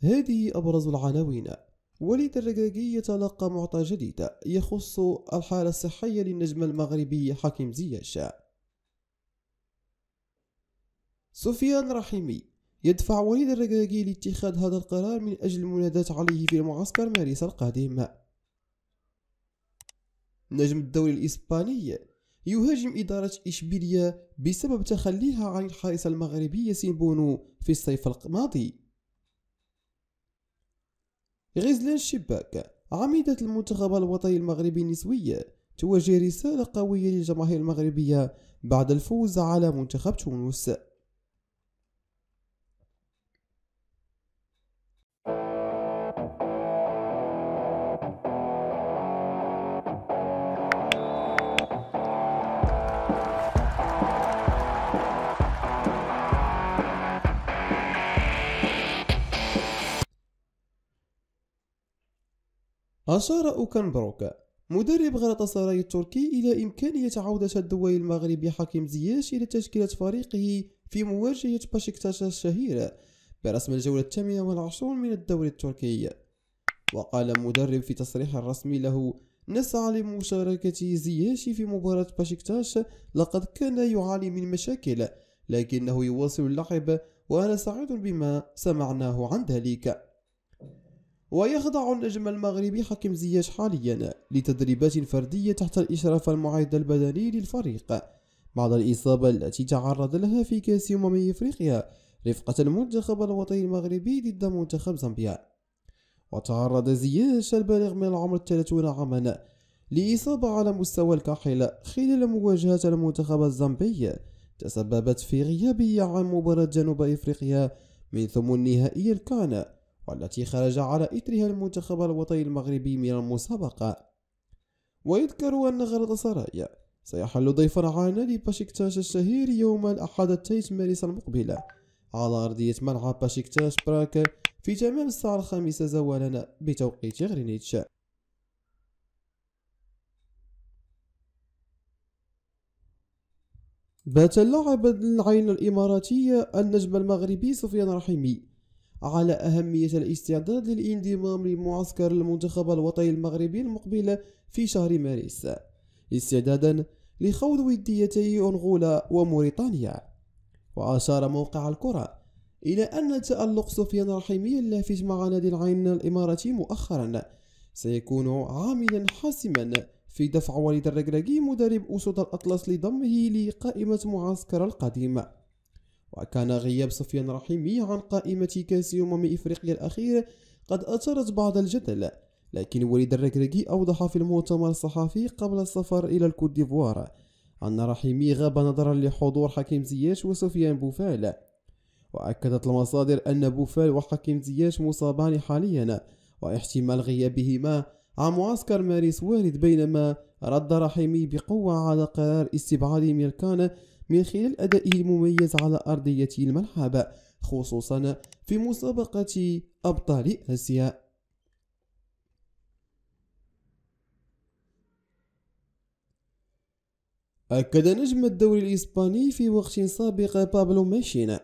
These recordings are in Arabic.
هذه أبرز العناوين وليد الركراكي يتلقى معطى جديد يخص الحالة الصحية للنجم المغربي حكيم زياش سفيان رحيمي يدفع وليد الركراكي لاتخاذ هذا القرار من أجل المناداة عليه في معسكر مارس القادم نجم الدوري الإسباني يهاجم إدارة إشبيلية بسبب تخليها عن الحارس المغربي ياسين بونو في الصيف الماضي غزلان الشباك عميدة المنتخب الوطني المغربي النسوي توجه رسالة قوية للجماهير المغربية بعد الفوز على منتخب تونس أشار أوكنبروك مدرب سراي التركي إلى إمكانية عودة الدوي المغربي حكيم زياش إلى تشكيلة فريقه في مواجهة باشكتاش الشهيرة برسم الجولة الثامنة والعشرون من الدوري التركي وقال المدرب في تصريح رسمي له نسعى لمشاركة زياش في مباراة باشكتاش لقد كان يعاني من مشاكل لكنه يواصل اللعب وأنا سعيد بما سمعناه عن ذلك ويخضع النجم المغربي حكم زياش حاليا لتدريبات فردية تحت الإشراف المعد البدني للفريق بعد الإصابة التي تعرض لها في كأس أمم إفريقيا رفقة المنتخب الوطني المغربي ضد منتخب زامبيا وتعرض زياش البالغ من العمر 30 عاما لإصابة على مستوى الكاحل خلال مواجهة المنتخب الزامبي تسببت في غيابه عن مباراة جنوب إفريقيا من ثم النهائي الكان والتي خرج على إثرها المنتخب الوطني المغربي من المسابقة ويذكر أن غرض سرايا سيحل ضيفا على نادي باشكتاش الشهير يوم الأحد التيس مارس المقبلة على أرضية ملعب باشكتاش براك في تمام الساعة الخامسة زوالا بتوقيت غرينيتش بات اللاعب العين الإماراتية النجم المغربي سفيان رحيمي على أهمية الاستعداد للانضمام لمعسكر المنتخب الوطني المغربي المقبل في شهر مارس استعدادا لخوض وديتي أنغولا وموريتانيا وأشار موقع الكرة إلى أن تألق سفيان رحيمي اللافت مع نادي العين الإماراتي مؤخرا سيكون عاملا حاسما في دفع وليد الركراكي مدرب أسود الأطلس لضمه لقائمة معسكر القديم وكان غياب سفيان رحيمي عن قائمة كأس أمم إفريقيا الأخير قد أثارت بعض الجدل لكن وليد الركركي أوضح في المؤتمر الصحفي قبل السفر إلى الكوت ديفوار أن رحيمي غاب نظرا لحضور حكيم زياش وسفيان بوفال وأكدت المصادر أن بوفال وحكيم زياش مصابان حاليا واحتمال غيابهما عن معسكر ماريس وارد بينما رد رحيمي بقوة على قرار استبعاده من الكان من خلال أدائه المميز على أرضية الملعب خصوصا في مسابقة أبطال آسيا أكد نجم الدوري الإسباني في وقت سابق بابلو ماشين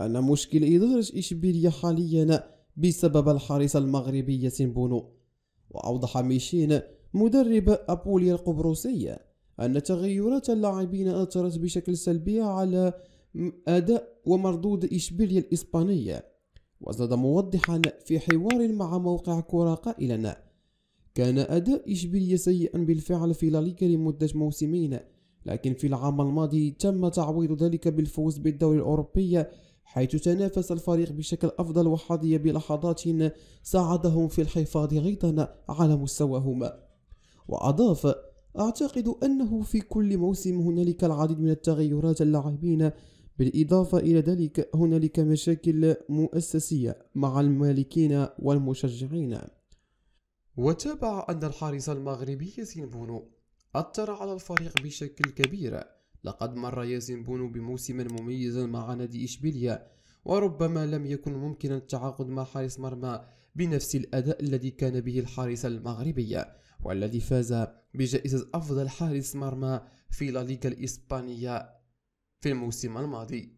أن مشكل إدارة إشبيلية حاليا بسبب الحارس المغربي ياسين بونو وأوضح ميشين مدرب أبوليا القبرصية أن تغيرات اللاعبين أثرت بشكل سلبي على أداء ومردود إشبيليا الإسبانية وزاد موضحا في حوار مع موقع كرة قائلا كان أداء إشبيليا سيئا بالفعل في لاليكا لمدة موسمين لكن في العام الماضي تم تعويض ذلك بالفوز بالدوري الأوروبي حيث تنافس الفريق بشكل أفضل وحظي بلحظات ساعدهم في الحفاظ أيضا على مستواهما وأضاف أعتقد أنه في كل موسم هنالك العديد من التغيرات اللاعبين بالإضافة إلى ذلك هنالك مشاكل مؤسسية مع المالكين والمشجعين وتابع أن الحارس المغربي ياسين بونو أثر على الفريق بشكل كبير لقد مر ياسين بونو بموسم مميز مع نادي إشبيلية وربما لم يكن ممكنا التعاقد مع حارس مرمى بنفس الأداء الذي كان به الحارس المغربي والذي فاز بجائزة أفضل حارس مرمى في لا ليغا الإسبانية في الموسم الماضي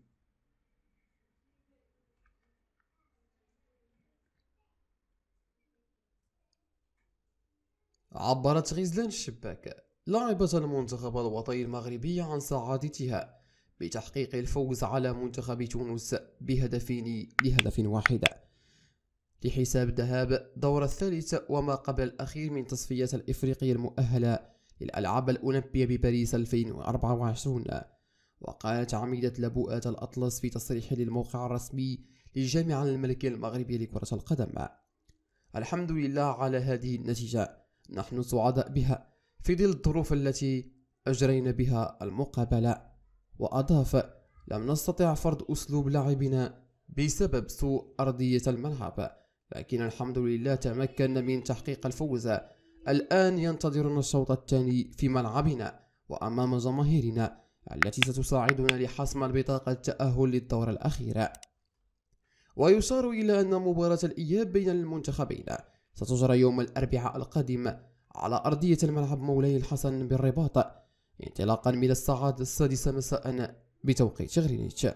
عبرت غزلان الشباك لاعبة المنتخب الوطني المغربي عن سعادتها بتحقيق الفوز على منتخب تونس بهدفين لهدف واحد لحساب الذهاب دور الثالث وما قبل الأخير من تصفيات الإفريقية المؤهلة للألعاب الأولمبية بباريس 2024 وقالت عميدة لبؤات الأطلس في تصريح للموقع الرسمي للجامعة الملكية المغربية لكرة القدم الحمد لله على هذه النتيجة نحن سعداء بها في ظل الظروف التي أجرينا بها المقابلة وأضاف لم نستطع فرض أسلوب لعبنا بسبب سوء أرضية الملعب لكن الحمد لله تمكنا من تحقيق الفوز الآن ينتظرنا الشوط الثاني في ملعبنا وأمام جماهيرنا التي ستساعدنا لحسم البطاقة التأهل للدور الأخير ويشار إلى أن مباراة الإياب بين المنتخبين ستجرى يوم الأربعاء القادم على أرضية الملعب مولاي الحسن بالرباط انطلاقا من الساعة السادسة مساء بتوقيت غرينتش